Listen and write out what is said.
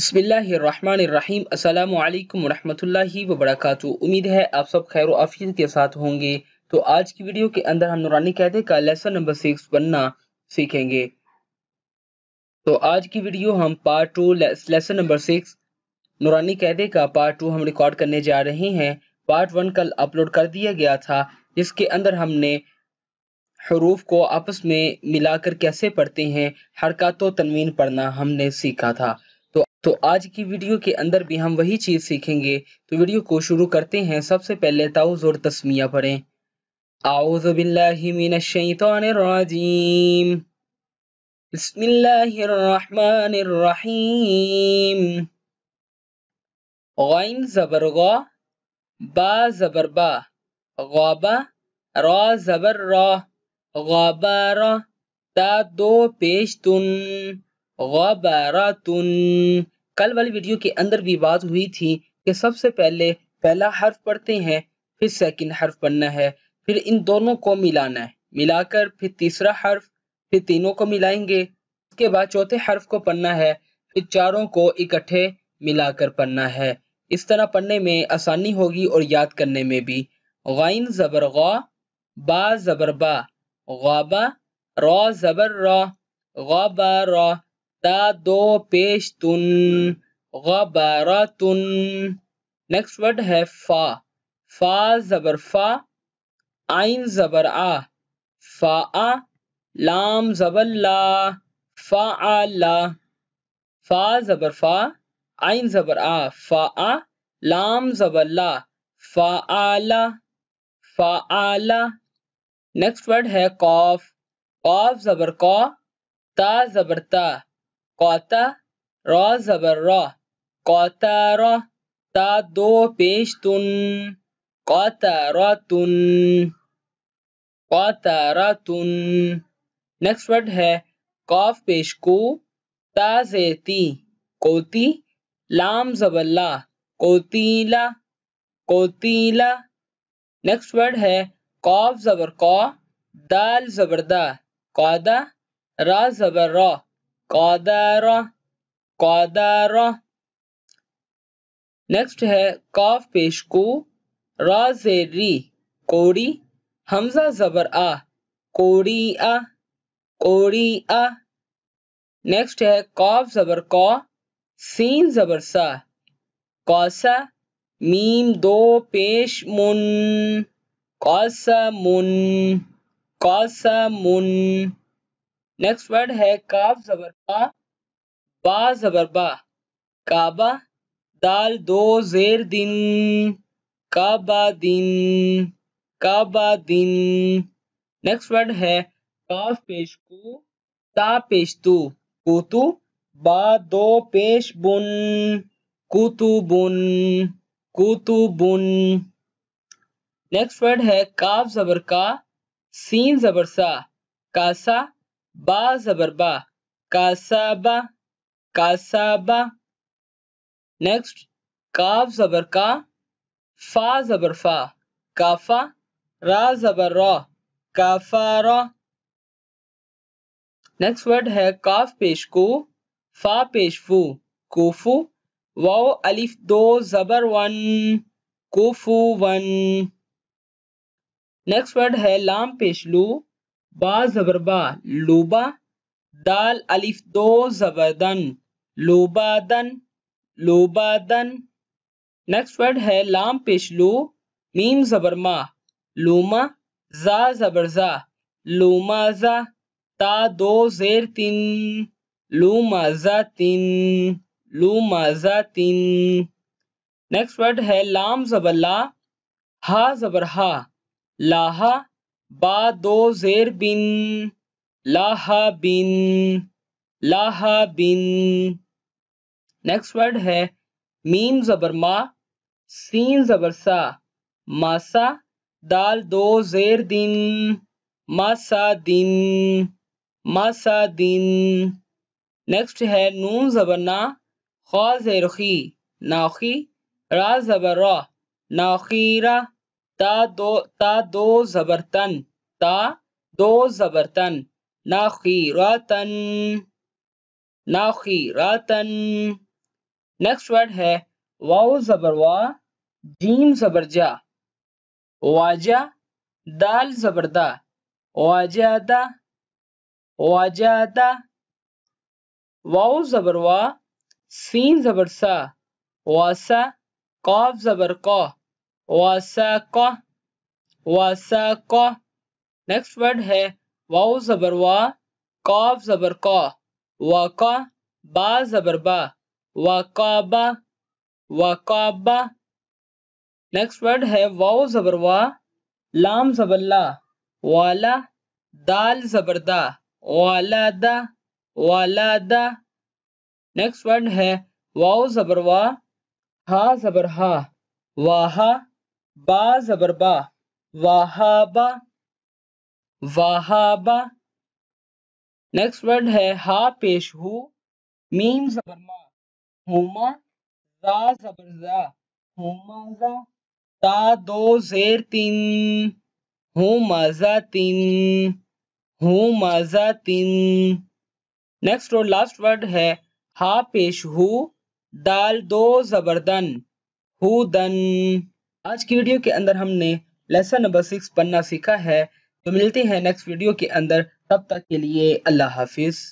बसमीम अल्लाम वरहमतुल्लाहि वबरकू उम्मीद है आप सब खैर आफियत के साथ होंगे तो आज की वीडियो के अंदर हम नुरानी कैदे का लेसन नंबर सिक्स बनना सीखेंगे तो आज की वीडियो हम part two lesson number six Noorani Qaida का पार्ट टू हम रिकॉर्ड करने जा रहे हैं पार्ट वन कल अपलोड कर दिया गया था जिसके अंदर हमने हरूफ को आपस में मिलाकर कैसे पढ़ते हैं हरकत तनवीन पढ़ना हमने सीखा था तो आज की वीडियो के अंदर भी हम वही चीज सीखेंगे तो वीडियो को शुरू करते हैं सबसे पहले ताउज और तस्मिया पढ़ें आउज बिल्लाजीम बसमीम गैन जबर गौ बा जबर बा गौबा रा जबर रा गौबा रा ता दो पेश तुन गबारातुन कल वाली वीडियो के अंदर भी बात हुई थी कि सबसे पहले पहला हर्फ पढ़ते हैं फिर सेकंड हर्फ पढ़ना है फिर इन दोनों को मिलाना है मिलाकर फिर तीसरा हर्फ फिर तीनों को मिलाएंगे उसके बाद चौथे हर्फ को पढ़ना है फिर चारों को इकट्ठे मिलाकर पढ़ना है इस तरह पढ़ने में आसानी होगी और याद करने में भी गाइन जबर गौ बा जबर बा गौबा रॉ जबर रा गौबा दो पेश तुन गबारा तुन नेक्स्ट वर्ड है फा फा जबर फा आइन जबर आ फा आ लाम जबर ला फा आ ला फा जबर फा आइन जबर आ फा आ लाम जबर ला फा आ ला फा आ ला नेक्स्ट वर्ड है कौफ कॉफ जबर कॉ ता जबर ता कौता रॉ जबर रा कौतारा ता दो पेश तुन कौतारा तुन कौतारा तुन नेक्स्ट वर्ड है कॉफ पेश को ताजेती कोती लाम जबल्ला कोतीला कोतीला नेक्स्ट वर्ड है कौफ जबर कॉ दाल जबरदा कौदा रा जबर रा कौदारा कौदारा नेक्स्ट है कौफ पेश को री कोड़ी हमजा जबर आ कोड़ी आ कोड़ी आ नेक्स्ट है कौफ जबर कौ सीन जबर सा कौसा मीम दो पेश मुन कौसा मुन कौसा मुन नेक्स्ट वर्ड है काफ जबर का बा जबर बा काबा दाल दो जेर दिन काबा दिन काबा दिन नेक्स्ट वर्ड है काफ पेश को ता पेश तू कुतु बा दो पेश बुन कुतु बुन कुतु बुन नेक्स्ट वर्ड है काफ जबर का सीन जबर सा कासा बा जबर बा कासाबा कासाबा नेक्स्ट काफ जबर का फा जबर फा काफा रा जबर रा काफारा नेक्स्ट वर्ड है काफ पेश को फा पेश फू कोफू वाओ अलिफ दो जबर वन कोफू वन नेक्स्ट वर्ड है लाम पेश लू बा जबरबा लोबा दाल अलिफ दो जबरदन लोबादन लोबादन नेक्स्ट वर्ड है लाम पेशलू मीम जबरमा लोमा जा जबरजा लोमाजा ता दो जेर तिन लोमाजा तिन लोमाजा तिन नेक्स्ट वर्ड है लाम जबरला हा जबरहा लाहा बादो जेर बिन लाहा बिन लाहा बिन नेक्स्ट वर्ड है मीम जबर मा सीन जबर सा मासा दाल दो जेर दिन मासा दिन मासा दिन नेक्स्ट है नून जबर ना खा जेरखी नाखी रा जबर रा नाखीरा ता दो ता दो जबरतन ता दो जबरतन नाखीरातन नाखीरातन नेक्स्ट वर्ड है वाओ जबरवा जीम जबरजा वाजा दाल जबरदा वाजादा वाजादा वाओ जबरवा सीन जबरसा वासा कॉफ जबर कौ नेक्स्ट वर्ड है वाउ जबर वाह काफ जबर का वाका बा जबर बा वाकाबा वाकाबा नेक्स्ट वर्ड है वाउ जबर वाह लाम जबर ला वाला दाल जबर दा वाला दा वाला दा नेक्स्ट वर्ड है वाउ जबर वाह हा जबर हा वाहा बा जबर बा वाहाबा वाहाबा नेक्स्ट वर्ड है हा पेश हु मीम जबर मा हुमा जा जबर जा हुमा जा ता दो जेर तीन हूँ मजा तीन हूँ मजा तीन नेक्स्ट और लास्ट वर्ड है हा पेश हु दाल दो जबरदन हु दन आज की वीडियो के अंदर हमने लेसन नंबर सिक्स पढ़ना सीखा है तो मिलते हैं नेक्स्ट वीडियो के अंदर तब तक के लिए अल्लाह हाफिज़